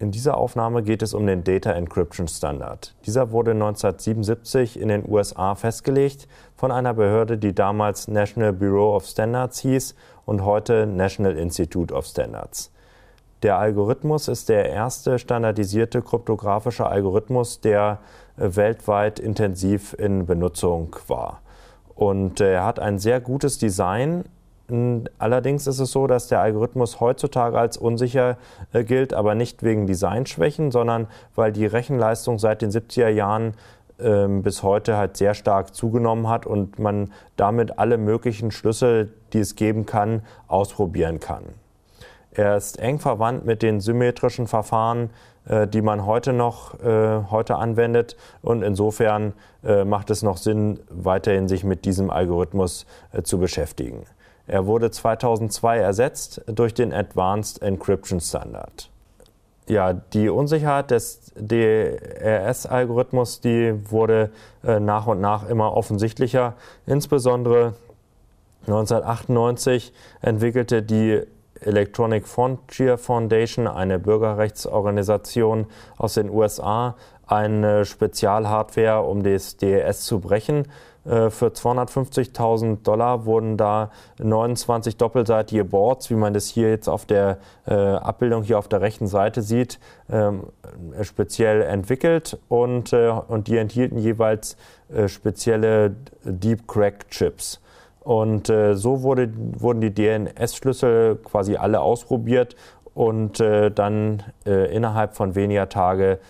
In dieser Aufnahme geht es um den Data Encryption Standard. Dieser wurde 1977 in den USA festgelegt von einer Behörde, die damals National Bureau of Standards hieß und heute National Institute of Standards. Der Algorithmus ist der erste standardisierte kryptografische Algorithmus, der äh, weltweit intensiv in Benutzung war. Und äh, er hat ein sehr gutes Design, Allerdings ist es so, dass der Algorithmus heutzutage als unsicher äh, gilt, aber nicht wegen Designschwächen, sondern weil die Rechenleistung seit den 70er Jahren ähm, bis heute halt sehr stark zugenommen hat und man damit alle möglichen Schlüssel, die es geben kann, ausprobieren kann. Er ist eng verwandt mit den symmetrischen Verfahren, äh, die man heute noch äh, heute anwendet und insofern macht es noch Sinn, weiterhin sich mit diesem Algorithmus zu beschäftigen. Er wurde 2002 ersetzt durch den Advanced Encryption Standard. Ja, die Unsicherheit des DRS-Algorithmus, die wurde äh, nach und nach immer offensichtlicher. Insbesondere 1998 entwickelte die Electronic Frontier Foundation, eine Bürgerrechtsorganisation aus den USA, eine Spezialhardware, um das DRS zu brechen. Äh, für 250.000 Dollar wurden da 29 doppelseitige Boards, wie man das hier jetzt auf der äh, Abbildung hier auf der rechten Seite sieht, ähm, speziell entwickelt und, äh, und die enthielten jeweils spezielle Deep Crack Chips. Und so wurde, wurden die DNS-Schlüssel quasi alle ausprobiert und dann innerhalb von weniger Tage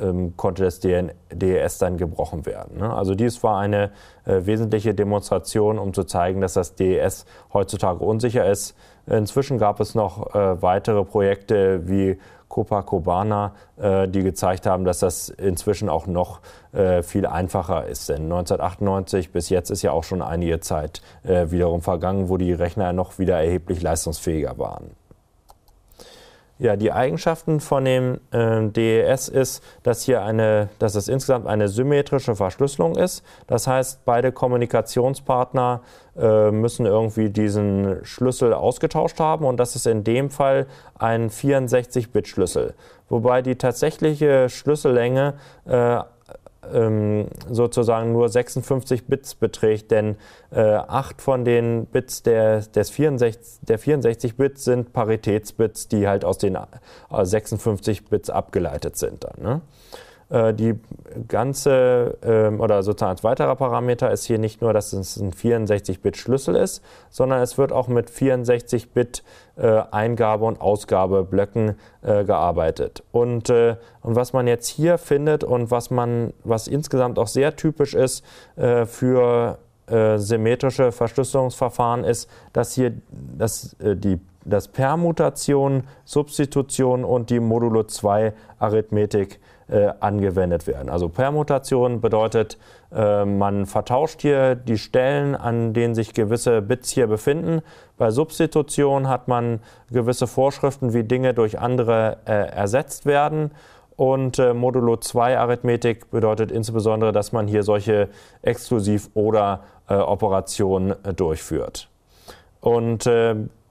ähm, konnte das DES dann gebrochen werden. Ne? Also dies war eine äh, wesentliche Demonstration, um zu zeigen, dass das DES heutzutage unsicher ist. Inzwischen gab es noch äh, weitere Projekte wie Copacabana, äh, die gezeigt haben, dass das inzwischen auch noch viel einfacher ist. Denn 1998 bis jetzt ist ja auch schon einige Zeit wiederum vergangen, wo die Rechner noch wieder erheblich leistungsfähiger waren. Ja, die Eigenschaften von dem äh, DES ist, dass hier eine, dass es insgesamt eine symmetrische Verschlüsselung ist. Das heißt, beide Kommunikationspartner äh, müssen irgendwie diesen Schlüssel ausgetauscht haben und das ist in dem Fall ein 64-Bit-Schlüssel, wobei die tatsächliche Schlüssellänge äh, ähm, sozusagen nur 56 Bits beträgt, denn äh, 8 von den Bits der, des 64, der 64 Bits sind Paritätsbits, die halt aus den 56 äh, Bits abgeleitet sind. Dann, ne? Äh, die ganze ähm, oder sozusagen als weiterer Parameter ist hier nicht nur, dass es ein 64-Bit-Schlüssel ist, sondern es wird auch mit 64-Bit äh, Eingabe- und Ausgabeblöcken äh, gearbeitet. Und, und was man jetzt hier findet und was man, was insgesamt auch sehr typisch ist für symmetrische Verschlüsselungsverfahren ist, dass hier dass, die dass Permutation, Substitution und die Modulo 2 Arithmetik äh, äh, angewendet werden. Also Permutation bedeutet, äh, man vertauscht hier die Stellen, an denen sich gewisse Bits hier befinden. Bei Substitution hat man gewisse Vorschriften, wie Dinge durch andere äh, ersetzt werden. Und Modulo 2 Arithmetik bedeutet insbesondere, dass man hier solche Exklusiv- oder Operationen durchführt. Und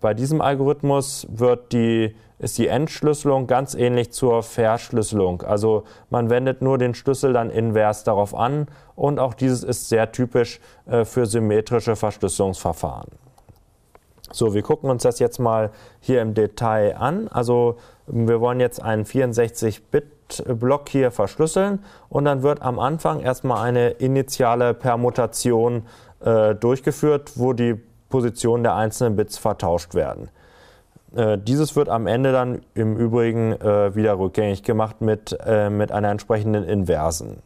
bei diesem Algorithmus wird die ist die Entschlüsselung ganz ähnlich zur Verschlüsselung. Also man wendet nur den Schlüssel dann invers darauf an und auch dieses ist sehr typisch äh, für symmetrische Verschlüsselungsverfahren. So, wir gucken uns das jetzt mal hier im Detail an. Also ähm, wir wollen jetzt einen 64-Bit-Block hier verschlüsseln und dann wird am Anfang erstmal eine initiale Permutation äh, durchgeführt, wo die Positionen der einzelnen Bits vertauscht werden. Äh, dieses wird am Ende dann im Übrigen äh, wieder rückgängig gemacht mit, äh, mit einer entsprechenden Inversen.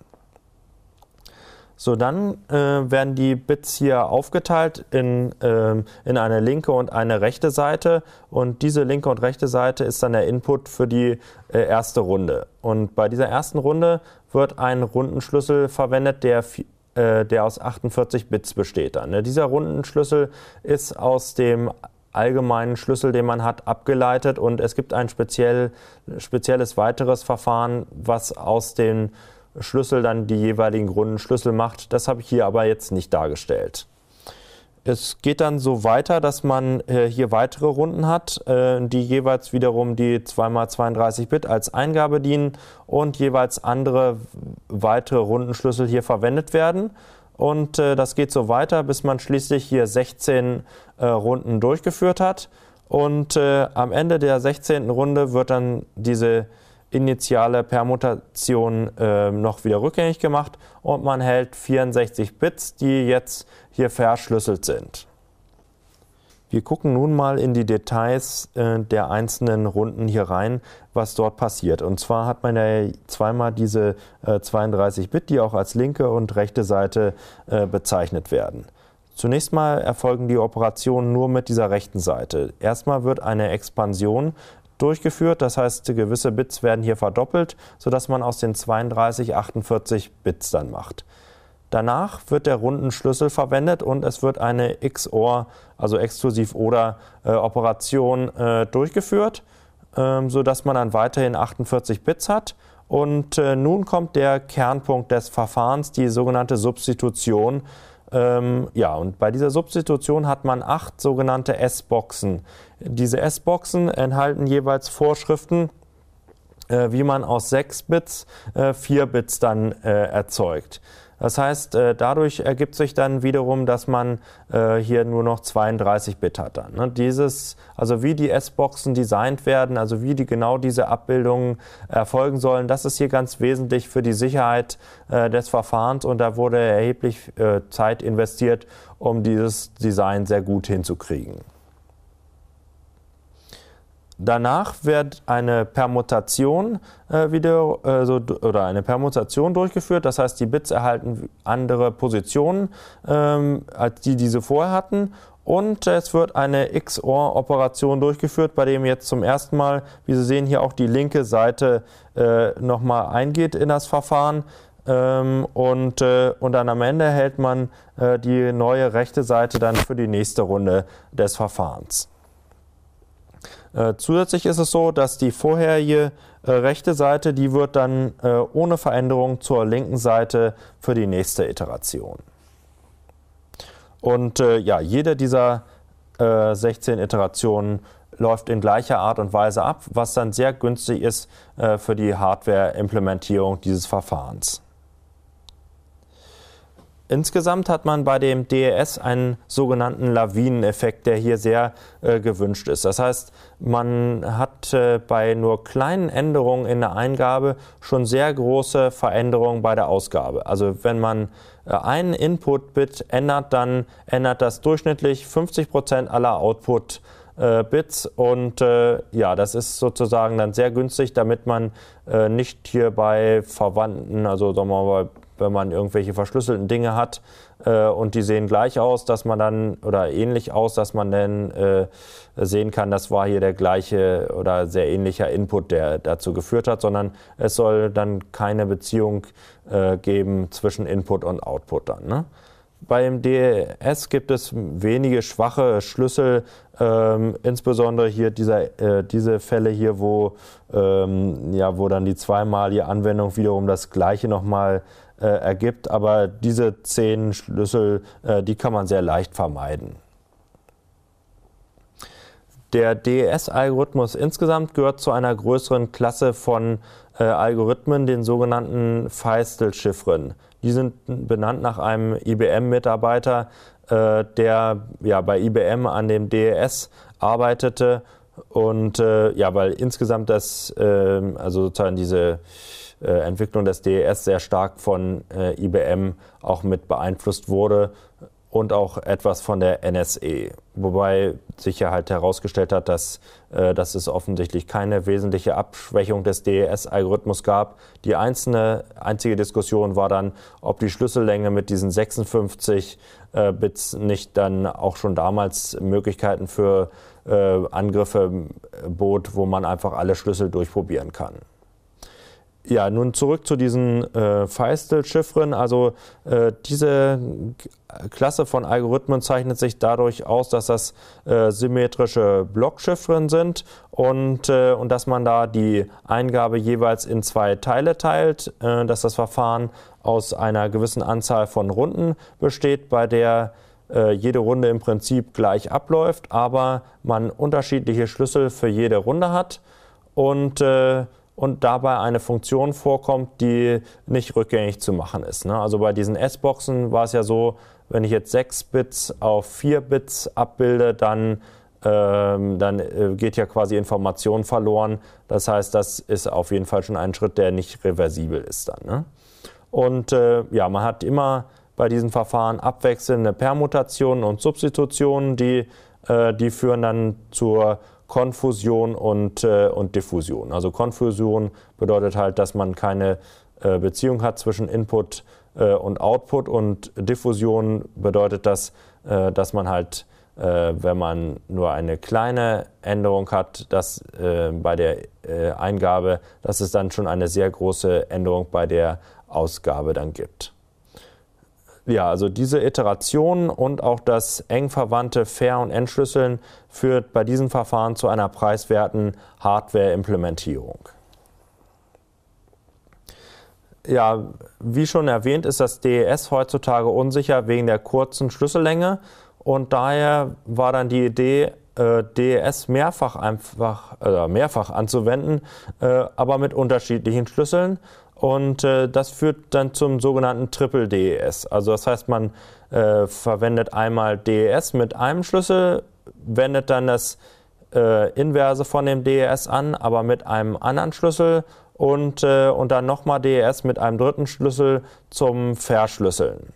So, dann äh, werden die Bits hier aufgeteilt in, ähm, in eine linke und eine rechte Seite und diese linke und rechte Seite ist dann der Input für die äh, erste Runde. Und bei dieser ersten Runde wird ein Rundenschlüssel verwendet, der der aus 48 Bits besteht. Dann. Ne? Dieser Rundenschlüssel ist aus dem allgemeinen Schlüssel, den man hat, abgeleitet und es gibt ein speziell, spezielles weiteres Verfahren, was aus den Schlüssel dann die jeweiligen runden Schlüssel macht. Das habe ich hier aber jetzt nicht dargestellt. Es geht dann so weiter, dass man äh, hier weitere Runden hat, äh, die jeweils wiederum die 2x32-Bit als Eingabe dienen und jeweils andere weitere Rundenschlüssel hier verwendet werden. Und äh, das geht so weiter, bis man schließlich hier 16 äh, Runden durchgeführt hat. Und äh, am Ende der 16. Runde wird dann diese initiale Permutation ähm, noch wieder rückgängig gemacht und man hält 64 Bits, die jetzt hier verschlüsselt sind. Wir gucken nun mal in die Details äh, der einzelnen Runden hier rein, was dort passiert. Und zwar hat man ja zweimal diese äh, 32 Bit, die auch als linke und rechte Seite äh, bezeichnet werden. Zunächst mal erfolgen die Operationen nur mit dieser rechten Seite. Erstmal wird eine Expansion durchgeführt, das heißt gewisse Bits werden hier verdoppelt, sodass man aus den 32 48 Bits dann macht. Danach wird der Rundenschlüssel verwendet und es wird eine XOR, also exklusiv oder äh, Operation äh, durchgeführt, ähm, sodass man dann weiterhin 48 Bits hat. Und äh, nun kommt der Kernpunkt des Verfahrens, die sogenannte Substitution. Ähm, ja, und bei dieser Substitution hat man acht sogenannte S-Boxen. Diese S-Boxen enthalten jeweils Vorschriften, äh, wie man aus 6 Bits 4 äh, Bits dann äh, erzeugt. Das heißt, äh, dadurch ergibt sich dann wiederum, dass man äh, hier nur noch 32 Bit hat dann. Ne? Dieses, also wie die S-Boxen designt werden, also wie die genau diese Abbildungen erfolgen sollen, das ist hier ganz wesentlich für die Sicherheit äh, des Verfahrens und da wurde erheblich Zeit investiert, um dieses Design sehr gut hinzukriegen. Danach wird eine Permutation äh, wieder äh, so, oder eine Permutation durchgeführt. Das heißt, die Bits erhalten andere Positionen ähm, als die, die sie vorher hatten. Und es wird eine XOR-Operation durchgeführt, bei dem jetzt zum ersten Mal, wie Sie sehen, hier auch die linke Seite äh, nochmal eingeht in das Verfahren. Ähm, und, äh, und dann am Ende hält man äh, die neue rechte Seite dann für die nächste Runde des Verfahrens. Äh, zusätzlich ist es so, dass die vorherige äh, rechte Seite, die wird dann äh, ohne Veränderung zur linken Seite für die nächste Iteration. Und ja, jede dieser 16 Iterationen läuft in gleicher Art und Weise ab, was dann sehr günstig ist für die Hardware-Implementierung dieses Verfahrens. Insgesamt hat man bei dem DES einen sogenannten Lawineneffekt, der hier sehr äh, gewünscht ist. Das heißt, man hat äh, bei nur kleinen Änderungen in der Eingabe schon sehr große Veränderungen bei der Ausgabe. Also wenn man äh, einen Input-Bit ändert, dann ändert das durchschnittlich 50 Prozent aller Output. Äh, Bits und äh, ja, das ist sozusagen dann sehr günstig, damit man äh, nicht hier bei Verwandten, also sagen wir mal bei wenn man irgendwelche verschlüsselten Dinge hat äh, und die sehen gleich aus, dass man dann oder ähnlich aus, dass man dann äh, sehen kann, das war hier der gleiche oder sehr ähnlicher Input, der dazu geführt hat, sondern es soll dann keine Beziehung äh, geben zwischen Input und Output dann. Ne? Beim DES gibt es wenige schwache Schlüssel, ähm, insbesondere hier dieser, äh, diese Fälle hier, wo, ähm, ja, wo dann die zweimalige Anwendung wiederum das gleiche nochmal äh, ergibt. Aber diese zehn Schlüssel, äh, die kann man sehr leicht vermeiden. Der DES-Algorithmus insgesamt gehört zu einer größeren Klasse von äh, Algorithmen, den sogenannten Feistel-Chiffren. Die sind benannt nach einem IBM-Mitarbeiter, äh, der ja, bei IBM an dem DES arbeitete. Und äh, ja, weil insgesamt das, äh, also sozusagen diese äh, Entwicklung des DES sehr stark von äh, IBM auch mit beeinflusst wurde und auch etwas von der NSE. Wobei sich ja halt herausgestellt hat, dass, äh, dass es offensichtlich keine wesentliche Abschwächung des DES-Algorithmus gab. Die einzelne, einzige Diskussion war dann, ob die Schlüssellänge mit diesen 56 äh, Bits nicht dann auch schon damals Möglichkeiten für äh, Angriffe äh, bot, wo man einfach alle Schlüssel durchprobieren kann. Ja, nun zurück zu diesen äh, Feistel-Chiffren. Also äh, diese Klasse von Algorithmen zeichnet sich dadurch aus, dass das äh, symmetrische Blockchiffren sind und, äh, und dass man da die Eingabe jeweils in zwei Teile teilt, äh, dass das Verfahren aus einer gewissen Anzahl von Runden besteht, bei der äh, jede Runde im Prinzip gleich abläuft, aber man unterschiedliche Schlüssel für jede Runde hat und äh, und dabei eine Funktion vorkommt, die nicht rückgängig zu machen ist. Ne? Also bei diesen S-Boxen war es ja so, wenn ich jetzt 6 Bits auf 4 Bits abbilde, dann, ähm, dann äh, geht ja quasi Information verloren. Das heißt, das ist auf jeden Fall schon ein Schritt, der nicht reversibel ist dann. Ne? Und äh, ja, man hat immer bei diesen Verfahren abwechselnde Permutationen und Substitutionen, die, äh, die führen dann zur Konfusion und, äh, und Diffusion. Also Konfusion bedeutet halt, dass man keine äh, Beziehung hat zwischen Input äh, und Output und Diffusion bedeutet, das, äh, dass man halt, äh, wenn man nur eine kleine Änderung hat, dass äh, bei der äh, Eingabe, dass es dann schon eine sehr große Änderung bei der Ausgabe dann gibt. Ja, also diese Iteration und auch das eng verwandte Fair- und Entschlüsseln führt bei diesem Verfahren zu einer preiswerten Hardware-Implementierung. Ja, wie schon erwähnt, ist das DES heutzutage unsicher wegen der kurzen Schlüssellänge und daher war dann die Idee, äh, DES mehrfach einfach oder äh, mehrfach anzuwenden, äh, aber mit unterschiedlichen Schlüsseln und äh, das führt dann zum sogenannten Triple DES. Also das heißt, man äh, verwendet einmal DES mit einem Schlüssel, wendet dann das äh, Inverse von dem DES an, aber mit einem anderen Schlüssel und, äh, und dann nochmal DES mit einem dritten Schlüssel zum Verschlüsseln.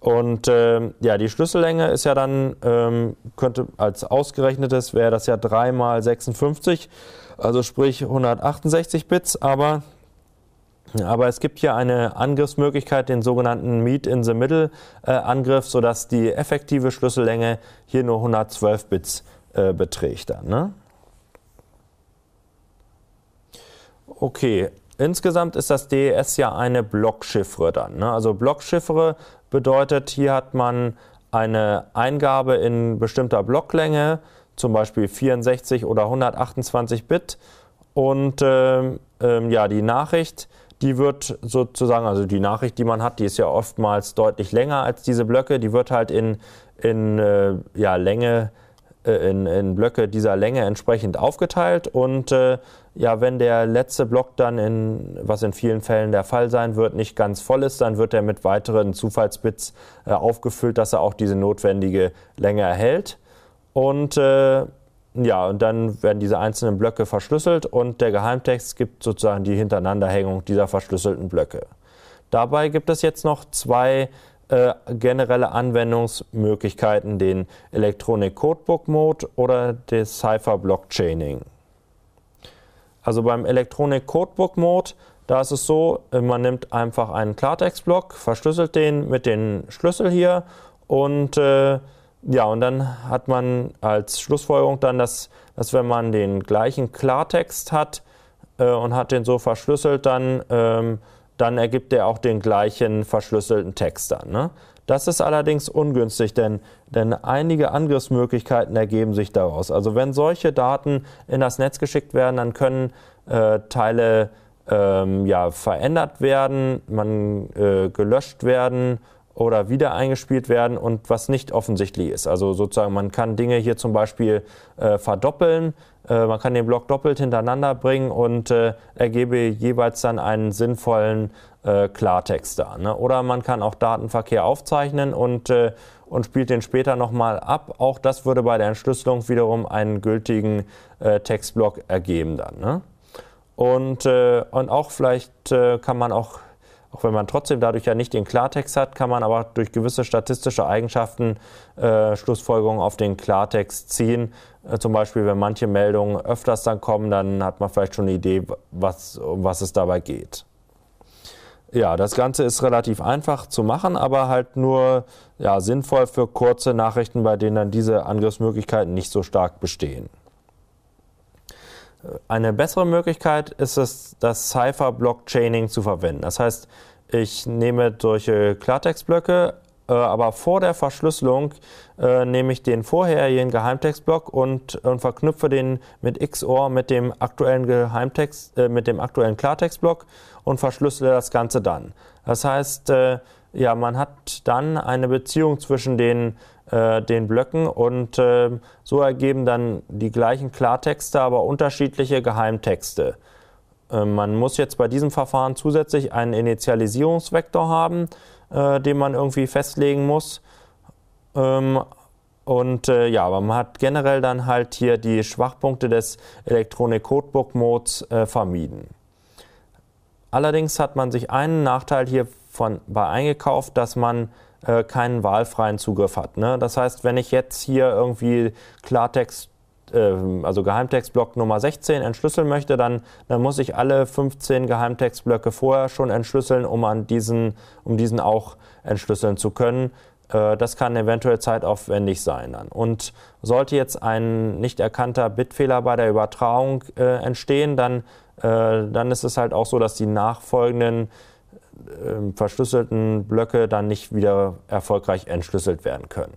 Und ähm, ja, die Schlüssellänge ist ja dann, ähm, könnte als ausgerechnetes wäre das ja 3 mal 56, also sprich 168 Bits, aber aber es gibt hier eine Angriffsmöglichkeit, den sogenannten Meet in the Middle Angriff, sodass die effektive Schlüssellänge hier nur 112 Bits äh, beträgt. Dann, ne? Okay, insgesamt ist das DES ja eine Blockchiffre dann. Ne? Also Blockchiffre bedeutet, hier hat man eine Eingabe in bestimmter Blocklänge, zum Beispiel 64 oder 128 Bit. Und ähm, ähm, ja, die Nachricht die wird sozusagen, also die Nachricht, die man hat, die ist ja oftmals deutlich länger als diese Blöcke, die wird halt in, in äh, ja, Länge, äh, in, in Blöcke dieser Länge entsprechend aufgeteilt und äh, ja, wenn der letzte Block dann in, was in vielen Fällen der Fall sein wird, nicht ganz voll ist, dann wird er mit weiteren Zufallsbits äh, aufgefüllt, dass er auch diese notwendige Länge erhält und äh, ja, und dann werden diese einzelnen Blöcke verschlüsselt und der Geheimtext gibt sozusagen die Hintereinanderhängung dieser verschlüsselten Blöcke. Dabei gibt es jetzt noch zwei äh, generelle Anwendungsmöglichkeiten, den Electronic Codebook Mode oder das Cipher Blockchaining. Also beim Electronic Codebook Mode, da ist es so, man nimmt einfach einen Klartextblock, verschlüsselt den mit dem Schlüssel hier und äh, ja, und dann hat man als Schlussfolgerung dann, dass, dass wenn man den gleichen Klartext hat äh, und hat den so verschlüsselt, dann, ähm, dann ergibt der auch den gleichen verschlüsselten Text dann. Ne? Das ist allerdings ungünstig, denn, denn einige Angriffsmöglichkeiten ergeben sich daraus. Also wenn solche Daten in das Netz geschickt werden, dann können äh, Teile ähm, ja, verändert werden, man äh, gelöscht werden oder wieder eingespielt werden und was nicht offensichtlich ist. Also sozusagen, man kann Dinge hier zum Beispiel äh, verdoppeln, äh, man kann den Block doppelt hintereinander bringen und äh, ergebe jeweils dann einen sinnvollen äh, Klartext da. Ne? Oder man kann auch Datenverkehr aufzeichnen und, äh, und spielt den später nochmal ab. Auch das würde bei der Entschlüsselung wiederum einen gültigen äh, Textblock ergeben dann. Ne? Und, und auch vielleicht kann man auch auch wenn man trotzdem dadurch ja nicht den Klartext hat, kann man aber durch gewisse statistische Eigenschaften äh, Schlussfolgerungen auf den Klartext ziehen. Äh, zum Beispiel, wenn manche Meldungen öfters dann kommen, dann hat man vielleicht schon eine Idee, was, um was es dabei geht. Ja, das Ganze ist relativ einfach zu machen, aber halt nur ja, sinnvoll für kurze Nachrichten, bei denen dann diese Angriffsmöglichkeiten nicht so stark bestehen. Eine bessere Möglichkeit ist es, das cypher Blockchaining zu verwenden. Das heißt, ich nehme solche Klartextblöcke, äh, aber vor der Verschlüsselung äh, nehme ich den vorherigen Geheimtextblock und, verknüpfe den mit XOR mit dem aktuellen Geheimtext, äh, mit dem aktuellen Klartextblock und verschlüssele das Ganze dann. Das heißt, ja, man hat dann eine Beziehung zwischen den äh, den Blöcken und äh, so ergeben dann die gleichen Klartexte, aber unterschiedliche Geheimtexte. Ähm, man muss jetzt bei diesem Verfahren zusätzlich einen Initialisierungsvektor haben, äh, den man irgendwie festlegen muss. Ähm, und äh, ja, aber man hat generell dann halt hier die Schwachpunkte des Electronic Codebook Modes äh, vermieden. Allerdings hat man sich einen Nachteil hiervon bei eingekauft, dass man äh, keinen wahlfreien Zugriff hat. Ne? Das heißt, wenn ich jetzt hier irgendwie Klartext ähm, also Geheimtextblock Nummer 16 entschlüsseln möchte, dann, dann muss ich alle 15 Geheimtextblöcke vorher schon entschlüsseln, um an diesen, um diesen auch entschlüsseln zu können. Äh, das kann eventuell zeitaufwendig sein. Und sollte jetzt ein nicht erkannter Bitfehler bei der Übertragung äh, entstehen, dann, äh, dann ist es halt auch so, dass die nachfolgenden ähm, verschlüsselten Blöcke dann nicht wieder erfolgreich entschlüsselt werden können.